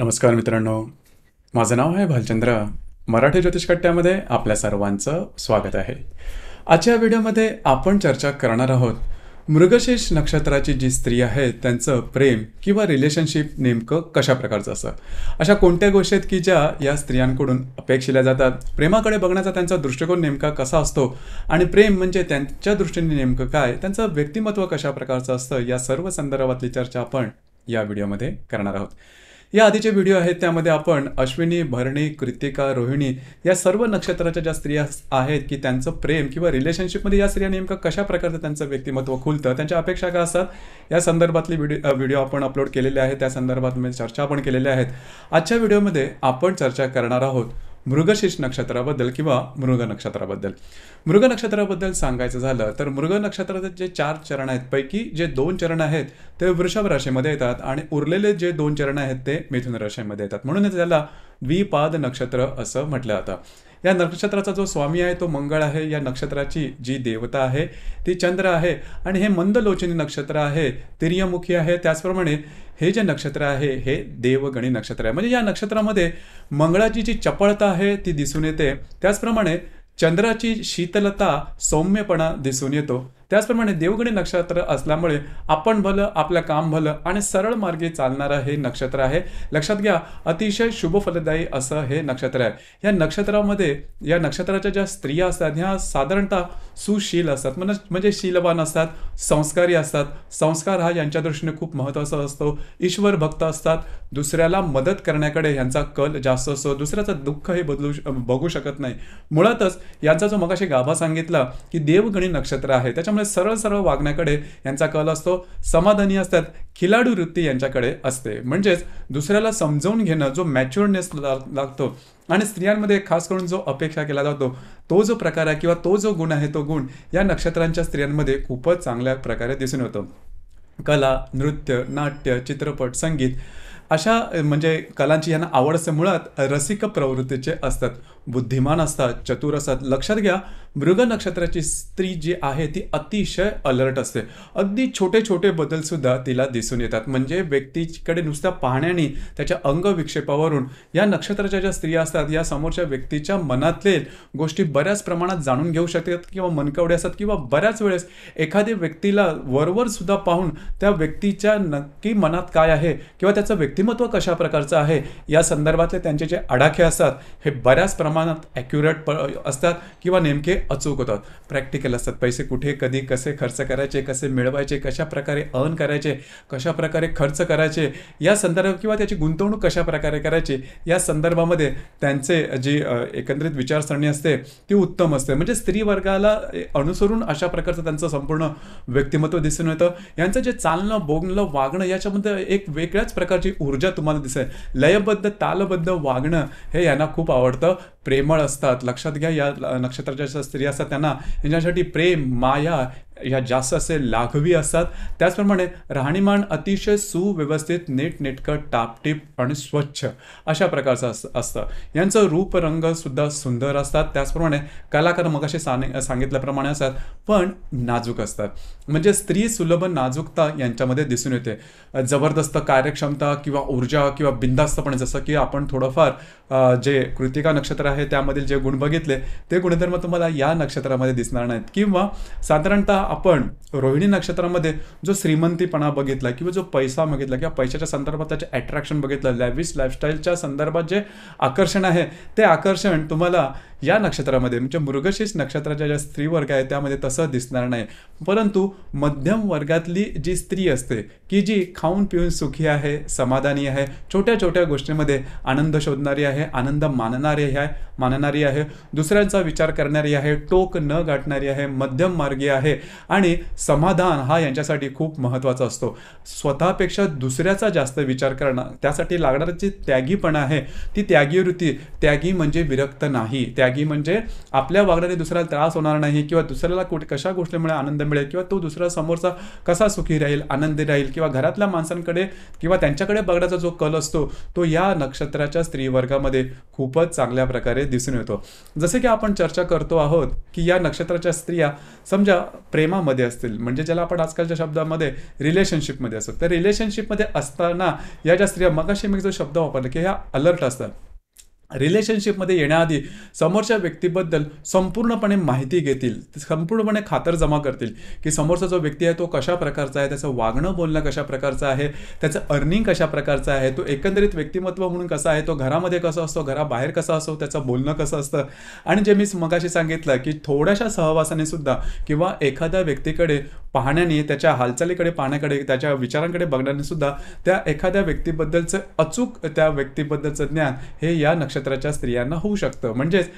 नमस्कार मित्रांनो माझं नाव आहे भालचंद्र मराठी ज्योतिषकट्ट्यामध्ये आपल्या सर्वांचं स्वागत आहे आजच्या व्हिडिओमध्ये आपण चर्चा करणार आहोत मृगशेष नक्षत्राची जी स्त्री आहे त्यांचं प्रेम किंवा रिलेशनशिप नेमकं कशा प्रकारचं असं अशा कोणत्या गोष्टी आहेत की ज्या या स्त्रियांकडून अपेक्षिल्या जातात प्रेमाकडे बघण्याचा त्यांचा दृष्टिकोन नेमका कसा असतो आणि प्रेम म्हणजे त्यांच्या दृष्टीने नेमकं काय त्यांचं व्यक्तिमत्व कशा प्रकारचं असतं या सर्व संदर्भातली चर्चा आपण या व्हिडिओमध्ये करणार आहोत या आधीचे व्हिडिओ आहेत त्यामध्ये आपण अश्विनी भरणी कृतिका रोहिणी या सर्व नक्षत्राच्या ज्या स्त्रिया आहेत की त्यांचं प्रेम किंवा रिलेशनशिपमध्ये या स्त्रिया नेमकं कशा प्रकारचं त्यांचं व्यक्तिमत्व खुलतं त्यांच्या अपेक्षा काय असतात या संदर्भातली व्हिडिओ व्हिडिओ आपण अपलोड केलेले आहेत त्या संदर्भात चर्चा पण केलेल्या आहेत आजच्या व्हिडिओमध्ये आपण चर्चा करणार आहोत मृगशीष नक्षत्राबद्दल किंवा मृग नक्षत्राबद्दल मृग नक्षत्राबद्दल सांगायचं झालं तर मृग नक्षत्राचे जे चार चरण आहेत पैकी जे दोन चरण आहेत ते वृषभ राशीमध्ये येतात आणि उरलेले जे दोन चरण आहेत ते मिथुन राशीमध्ये येतात म्हणून त्याला द्विपाद नक्षत्र असं म्हटलं जातं या नक्षत्राचा जो स्वामी आहे तो मंगळ आहे या नक्षत्राची जी देवता आहे ती चंद्र आहे आणि हे मंदलोचनी नक्षत्र आहे तिर्यमुखी आहे त्याचप्रमाणे हे जे नक्षत्र आहे हे देवगणी नक्षत्र आहे म्हणजे या नक्षत्रामध्ये मंगळाची जी चपळता आहे ती दिसून येते त्याचप्रमाणे चंद्राची शीतलता सौम्यपणा दिसून येतो त्याचप्रमाणे देवगणी नक्षत्र असल्यामुळे आपण भलं आपलं काम भलं आणि सरळ मार्गे चालणारं हे नक्षत्र आहे लक्षात घ्या अतिशय शुभ फलदायी असं हे नक्षत्र आहे या नक्षत्रामध्ये या नक्षत्राच्या ज्या स्त्रिया असतात ह्या साधारणतः सुशील असतात म्हणजे म्हणजे शीलवान असतात संस्कारी असतात संस्कार हा यांच्या दृष्टीने खूप महत्त्वाचा असतो ईश्वर भक्त असतात दुसऱ्याला मदत करण्याकडे यांचा कल जास्त असतो दुसऱ्याचं दुःख हे बदलू बघू शकत नाही मुळातच यांचा जो मगाशी गाभा सांगितला की देवगणी नक्षत्र आहे त्याच्यामुळे त्यामुळे सरळ सरळ वागण्याकडे यांचा कल असतो समाधानी असतात खिलाडू वृत्ती यांच्याकडे असते म्हणजेच दुसऱ्याला समजवून घेणं जो मॅच्युअरनेस लागतो आणि स्त्रियांमध्ये खास करून जो अपेक्षा केला जातो तो जो प्रकार आहे किंवा तो जो गुण आहे तो गुण या नक्षत्रांच्या स्त्रियांमध्ये खूपच चांगल्या प्रकारे दिसून येतो कला नृत्य नाट्य चित्रपट संगीत अशा म्हणजे कलांची यांना आवड असते मुळात रसिक प्रवृत्तीचे असतात बुद्धिमान असतात चतुर असतात लक्षात घ्या मृग नक्षत्राची स्त्री जी आहे ती अतिशय अलर्ट असते अगदी छोटे छोटे बदलसुद्धा तिला दिसून येतात म्हणजे व्यक्तीकडे नुसत्या पाहण्याने त्याच्या अंगविक्षेपावरून या नक्षत्राच्या ज्या स्त्रिया असतात या समोरच्या व्यक्तीच्या मनातले गोष्टी बऱ्याच प्रमाणात जाणून घेऊ शकतात किंवा मनकवडे असतात किंवा बऱ्याच वेळेस एखाद्या व्यक्तीला वरवर सुद्धा पाहून त्या व्यक्तीच्या नक्की मनात काय आहे किंवा त्याचं व्यक्ती व्यक्तिमत्व कशा प्रकारचं आहे या संदर्भातले त्यांचे जे आडाखे असतात हे बऱ्याच प्रमाणात ॲक्युरेट प असतात किंवा नेमके अचूक होतात प्रॅक्टिकल असतात पैसे कुठे कधी कसे खर्च करायचे कसे मिळवायचे कशा प्रकारे अर्न करायचे कशा प्रकारे खर्च करायचे या संदर्भात किंवा त्याची गुंतवणूक कशा प्रकारे करायची या संदर्भामध्ये त्यांचे जी एकंदरीत विचारसरणी असते ती उत्तम असते म्हणजे स्त्री वर्गाला अनुसरून अशा प्रकारचं त्यांचं संपूर्ण व्यक्तिमत्व दिसून येतं यांचं जे चालणं बोगणं वागणं याच्यामध्ये एक वेगळ्याच प्रकारची ऊर्जा तुम्हाला दिसेल लयबद्ध तालबद्ध वागणं हे यांना खूप आवडतं प्रेमळ असतात लक्षात घ्या या नक्षत्राच्या ज्या स्त्री असतात त्यांना यांच्यासाठी प्रेम माया या जास्त असे लाघवी असतात त्याचप्रमाणे राहणीमान अतिशय सुव्यवस्थित नीटनेटकं टापटीप आणि स्वच्छ अशा प्रकारचं अस असतं यांचं रूप सुद्धा सुंदर असतात त्याचप्रमाणे कलाकार मगाशी साने सांगितल्याप्रमाणे असतात पण नाजूक असतात म्हणजे स्त्री सुलभ नाजूकता यांच्यामध्ये दिसून येते जबरदस्त कार्यक्षमता किंवा ऊर्जा किंवा बिंदास्तपणे जसं की आपण थोडंफार जे कृतिका नक्षत्र आहे त्यामधील जे गुण बघितले ते गुणधर्म तुम्हाला या नक्षत्रामध्ये दिसणार नाहीत किंवा साधारणतः आपण रोहिणी नक्षत्रामध्ये जो श्रीमंतीपणा बघितला किंवा जो पैसा बघितला किंवा पैशाच्या संदर्भात त्याचे अट्रॅक्शन बघितलं लॅव्हिस लाईफस्टाईलच्या संदर्भात जे आकर्षण आहे ते आकर्षण तुम्हाला या नक्षत्रामध्ये म्हणजे मृगशीर्ष नक्षत्राच्या ज्या स्त्री वर्ग आहे त्यामध्ये तसं दिसणार नाही परंतु मध्यम वर्गातली जी स्त्री असते की जी खाऊन पिऊन सुखी आहे समाधानी आहे छोट्या छोट्या गोष्टींमध्ये आनंद शोधणारी आहे आनंद मानणारी आहे मानणारी आहे दुसऱ्यांचा विचार करणारी आहे टोक न गाठणारी आहे मध्यम मार्गी आहे आणि समाधान हा यांच्यासाठी खूप महत्त्वाचा असतो स्वतःपेक्षा दुसऱ्याचा जास्त विचार करणं त्यासाठी लागणारं जी त्यागीपणा आहे ती त्यागी वृत्ती त्यागी म्हणजे विरक्त नाही त्यागी त्यागी म्हणजे आपल्या वागण्याने दुसऱ्याला त्रास होणार नाही किंवा दुसऱ्याला कुठे कशा गोष्टीमुळे आनंद मिळेल किंवा तो दुसरा समोरचा कसा सुखी राहील आनंदी राहील किंवा घरातल्या माणसांकडे किंवा त्यांच्याकडे बघण्याचा जो कल असतो तो या नक्षत्राच्या स्त्री वर्गामध्ये खूपच चांगल्या प्रकारे दिसून येतो जसे की आपण चर्चा करतो आहोत की या नक्षत्राच्या स्त्रिया समजा प्रेमामध्ये असतील म्हणजे ज्याला आपण आजकालच्या शब्दामध्ये रिलेशनशिपमध्ये असतो तर रिलेशनशिपमध्ये असताना या ज्या स्त्रिया मगाशी मी जो शब्द वापरला की ह्या अलर्ट असतात रिलेशनशिपमध्ये येण्याआधी समोरच्या व्यक्तीबद्दल संपूर्णपणे माहिती घेतील संपूर्णपणे खातर जमा करतील की समोरचा जो व्यक्ती आहे तो कशा प्रकारचा आहे त्याचं वागणं बोलणं कशा प्रकारचं आहे त्याचं अर्निंग कशा प्रकारचं आहे तो एकंदरीत व्यक्तिमत्व म्हणून कसा आहे तो घरामध्ये कसा असतो घराबाहेर कसा असतो त्याचं बोलणं कसं असतं आणि जे मी मगाशी सांगितलं की थोड्याशा सहवासाने सुद्धा किंवा एखाद्या व्यक्तीकडे पाहण्याने त्याच्या हालचालीकडे पाहण्याकडे त्याच्या विचारांकडे बघण्याने सुद्धा त्या एखाद्या व्यक्तीबद्दलचं अचूक त्या व्यक्तीबद्दलचं ज्ञान हे या नक्षत्र नक्षत्राच्या स्त्रियांना होऊ शकतं म्हणजेच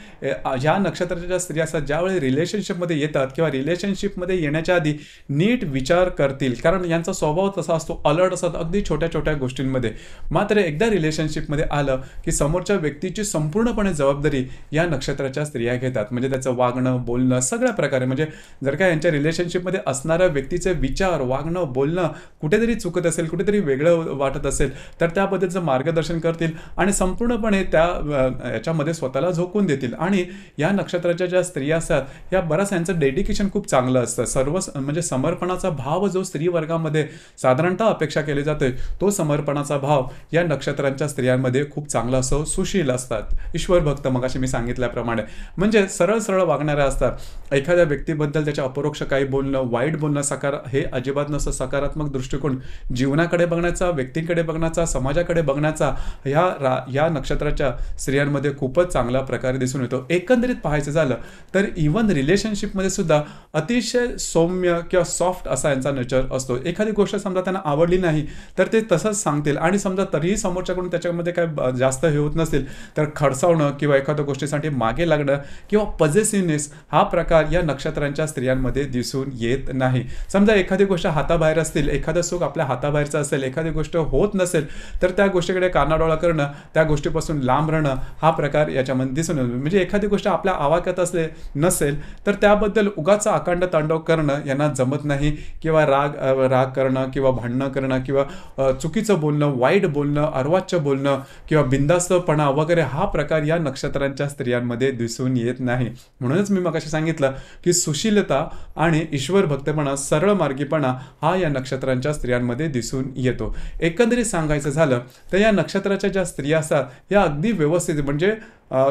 ज्या नक्षत्राच्या स्त्रिया असतात ज्यावेळी रिलेशनशिपमध्ये येतात किंवा रिलेशनशिपमध्ये येण्याच्या आधी नीट विचार करतील कारण यांचा स्वभाव तसा असतो अलर्ट असतात अगदी छोट्या छोट्या गोष्टींमध्ये मात्र एकदा रिलेशनशिपमध्ये आलं की समोरच्या व्यक्तीची संपूर्णपणे जबाबदारी या नक्षत्राच्या स्त्रिया घेतात म्हणजे त्याचं वागणं बोलणं सगळ्या प्रकारे म्हणजे जर का यांच्या रिलेशनशिपमध्ये असणाऱ्या व्यक्तीचे विचार वागणं बोलणं कुठेतरी चुकत असेल कुठेतरी वेगळं वाटत असेल तर त्याबद्दलचं मार्गदर्शन करतील आणि संपूर्णपणे त्या याच्यामध्ये स्वतःला झोकून देतील आणि या नक्षत्राच्या ज्या स्त्रिया असतात या बऱ्याच यांचं डेडिकेशन खूप चांगलं असतं सर्व म्हणजे समर्पणाचा भाव जो स्त्री वर्गामध्ये साधारणतः अपेक्षा केली जाते तो समर्पणाचा भाव या नक्षत्रांच्या स्त्रियांमध्ये खूप चांगला असतो सुशील असतात ईश्वर भक्त मग मी सांगितल्याप्रमाणे म्हणजे सरळ सरळ वागणाऱ्या असतात एखाद्या व्यक्तीबद्दल त्याच्या अपरोक्ष काही बोलणं वाईट बोलणं साकार हे अजिबात नसतं सकारात्मक दृष्टिकोन जीवनाकडे बघण्याचा व्यक्तीकडे बघण्याचा समाजाकडे बघण्याचा ह्या रा या नक्षत्राच्या स्त्रियांमध्ये खूपच चांगल्या प्रकारे दिसून येतो एकंदरीत पाहायचं झालं तर इवन रिलेशनशिपमध्ये सुद्धा अतिशय सौम्य किंवा सॉफ्ट असा यांचा नेचर असतो एखादी गोष्ट समजा त्यांना आवडली नाही तर ते तसंच सांगतील आणि समजा तरीही समोरच्याकडून त्याच्यामध्ये काय जास्त हे होत नसेल तर खडसावणं किंवा एखाद्या गोष्टीसाठी मागे लागणं किंवा पजेसिव्हनेस हा प्रकार या नक्षत्रांच्या स्त्रियांमध्ये दिसून येत नाही समजा एखादी गोष्ट हाताबाहेर असतील एखादं सुख आपल्या हाताबाहेरचं असेल एखादी गोष्ट होत नसेल तर त्या गोष्टीकडे कानाडोळा करणं त्या गोष्टीपासून लांब राहणं करणं हा प्रकार याच्यामध्ये दिसून येतो म्हणजे एखादी गोष्ट आपल्या आवाक्यात असले नसेल तर त्याबद्दल उगाचा अखंड तांडव करणं यांना जमत नाही किंवा राग राग करणं किंवा भांडणं करणं किंवा चुकीचं बोलणं वाईट बोलणं अर्वाच्य बोलणं किंवा बिंदास्तपणा वगैरे हा प्रकार या नक्षत्रांच्या स्त्रियांमध्ये दिसून येत नाही म्हणूनच मी मग सांगितलं की सुशीलता आणि ईश्वर भक्तपणा सरळ मार्गीपणा हा या नक्षत्रांच्या स्त्रियांमध्ये दिसून येतो एकंदरीत सांगायचं झालं तर या नक्षत्राच्या ज्या स्त्रिया असतात या अगदी व्यवस्थित व्यवस्थित म्हणजे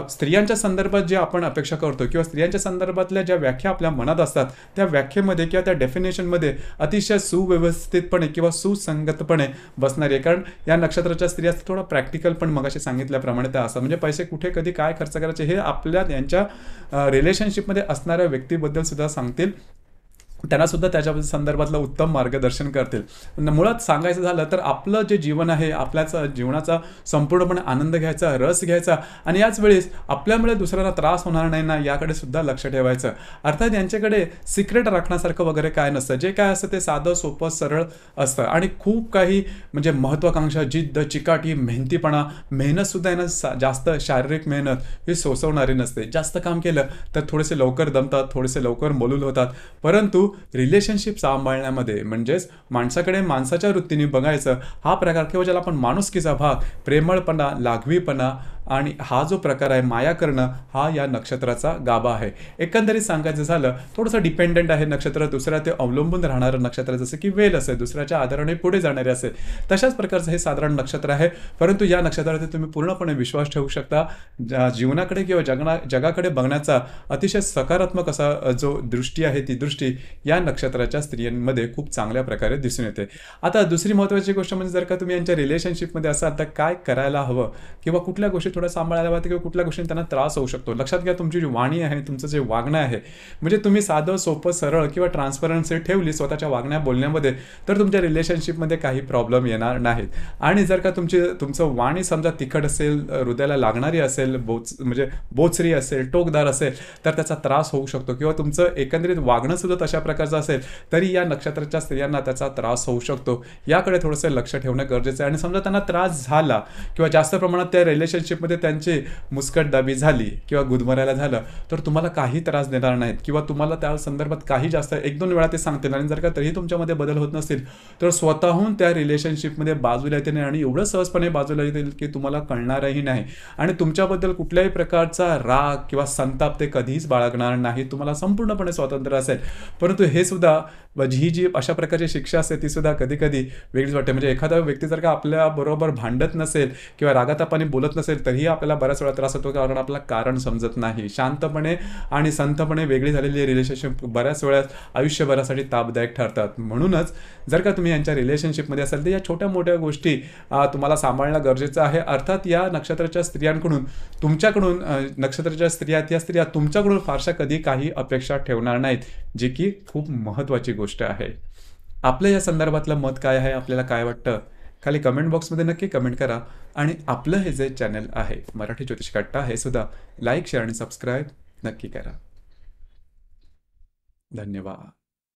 स्त्रियांच्या संदर्भात जे आपण अपेक्षा करतो किंवा स्त्रियांच्या संदर्भातल्या ज्या व्याख्या आपल्या मनात असतात त्या व्याख्येमध्ये किंवा त्या डेफिनेशनमध्ये अतिशय सुव्यवस्थितपणे किंवा सुसंगतपणे बसणारी आहे कारण या नक्षत्राच्या स्त्रिया थोडा प्रॅक्टिकल पण मगाशी सांगितल्याप्रमाणे त्या असतात म्हणजे पैसे कुठे कधी काय खर्च करायचे हे आपल्या त्यांच्या रिलेशनशिपमध्ये असणाऱ्या व्यक्तीबद्दल सुद्धा सांगतील त्यांना सुद्धा त्याच्या संदर्भातलं उत्तम मार्गदर्शन करतील मुळात सांगायचं झालं तर आपलं जे जीवन आहे आपल्याचं जीवनाचा संपूर्णपणे आनंद घ्यायचा रस घ्यायचा आणि याच वेळेस आपल्यामुळे दुसऱ्यांना त्रास होणार नाही ना याकडे सुद्धा लक्ष ठेवायचं अर्थात यांच्याकडे सिक्रेट राखण्यासारखं वगैरे काय नसतं जे काय असतं ते साधं सोपं सरळ असतं आणि खूप काही म्हणजे महत्त्वाकांक्षा जिद्द चिकाटी मेहनतीपणा मेहनतसुद्धा यांना सा जास्त शारीरिक मेहनत ही सोसवणारी नसते जास्त काम केलं तर थोडेसे लवकर दमतात थोडेसे लवकर मलूल होतात परंतु रिलेशनशिप सांभाळण्यामध्ये म्हणजेच माणसाकडे माणसाच्या वृत्तीने बघायचं हा प्रकार किंवा ज्याला आपण माणुसकीचा भाग प्रेमळपणा लाघवीपणा आणि हा जो प्रकार आहे माया करणं हा या नक्षत्राचा गाभा आहे एकंदरीत सांगायचं झालं थोडंसं डिपेंडंट आहे नक्षत्र दुसऱ्या ते अवलंबून राहणारं नक्षत्र जसं की वेल असेल दुसऱ्याच्या आधाराने पुढे जाणारे असेल तशाच प्रकारचं हे साधारण नक्षत्र आहे परंतु या नक्षत्रावरती तुम्ही पूर्णपणे विश्वास ठेवू शकता जीवनाकडे किंवा जगणा जगाकडे बघण्याचा अतिशय सकारात्मक असा जो दृष्टी आहे ती दृष्टी या नक्षत्राच्या स्त्रियांमध्ये खूप चांगल्या प्रकारे दिसून येते आता दुसरी महत्त्वाची गोष्ट म्हणजे जर का तुम्ही यांच्या रिलेशनशिपमध्ये असाल तर काय करायला हवं किंवा कुठल्या गोष्टी थोडं सांभाळायला पाहते किंवा कुठल्या गोष्टीने त्यांना त्रास होऊ शकतो लक्षात घ्या तुमची जी वाणी आहे तुमचं जे वागणं आहे म्हणजे तुम्ही साधं सोपं सरळ किंवा ट्रान्सपरन्सी ठेवली स्वतःच्या वागण्या बोलण्यामध्ये तर तुमच्या रिलेशनशिपमध्ये काही प्रॉब्लेम येणार नाहीत आणि जर का तुमची तुमचं वाणी समजा तिखट असेल हृदयाला लागणारी असेल बोच म्हणजे बोचरी असेल टोकदार असेल तर त्याचा त्रास होऊ शकतो किंवा तुमचं एकंदरीत वागणं सुद्धा तशा प्रकारचं असेल तरी या नक्षत्राच्या स्त्रियांना त्याचा त्रास होऊ शकतो याकडे थोडंसं लक्ष ठेवणं गरजेचं आहे आणि समजा त्यांना त्रास झाला किंवा जास्त प्रमाणात त्या रिलेशनशिप त्यांचे मुस्कट दाबी झाली किंवा गुदमरायला झालं तर तुम्हाला काही त्रास देणार नाहीत किंवा तुम्हाला त्या संदर्भात काही जास्त एक दोन वेळा ते सांगतील आणि जर का तरीही तुमच्यामध्ये बदल होत नसतील तर स्वतःहून त्या रिलेशनशिपमध्ये बाजूला येते नाही आणि एवढं सहजपणे बाजूला येतील की तुम्हाला कळणारही नाही आणि तुमच्याबद्दल कुठल्याही प्रकारचा राग किंवा संताप ते कधीच बाळगणार नाही तुम्हाला संपूर्णपणे स्वातंत्र्य असेल परंतु हे सुद्धा ही जी अशा प्रकारची शिक्षा असते ती सुद्धा कधी कधी वेगळीच वाटते म्हणजे एखादा व्यक्ती जर का आपल्याबरोबर भांडत नसेल किंवा रागातापाने बोलत नसेल तरी तरीही आपल्याला बऱ्याच वेळा त्रास होतो कारण आपल्याला कारण समजत नाही शांतपणे आणि संतपणे वेगळी झालेली रिलेशनशिप बऱ्याच वेळा आयुष्यभरासाठी तापदायक ठरतात म्हणूनच जर का तुम्ही यांच्या रिलेशनशिपमध्ये असाल तर या छोट्या मोठ्या गोष्टी तुम्हाला सांभाळणं गरजेचं आहे अर्थात या नक्षत्राच्या स्त्रियांकडून तुमच्याकडून नक्षत्राच्या स्त्रिया त्या स्त्रिया तुमच्याकडून फारशा कधी काही अपेक्षा ठेवणार नाहीत जी की खूप महत्त्वाची गोष्ट आहे आपलं या संदर्भातलं मत काय आहे आपल्याला काय वाटतं खाली कमेंट बॉक्समध्ये नक्की कमेंट करा आणि आपलं हे जे चॅनल आहे मराठी ज्योतिष कट्टा हे सुद्धा लाईक शेअर आणि सबस्क्राईब नक्की करा धन्यवाद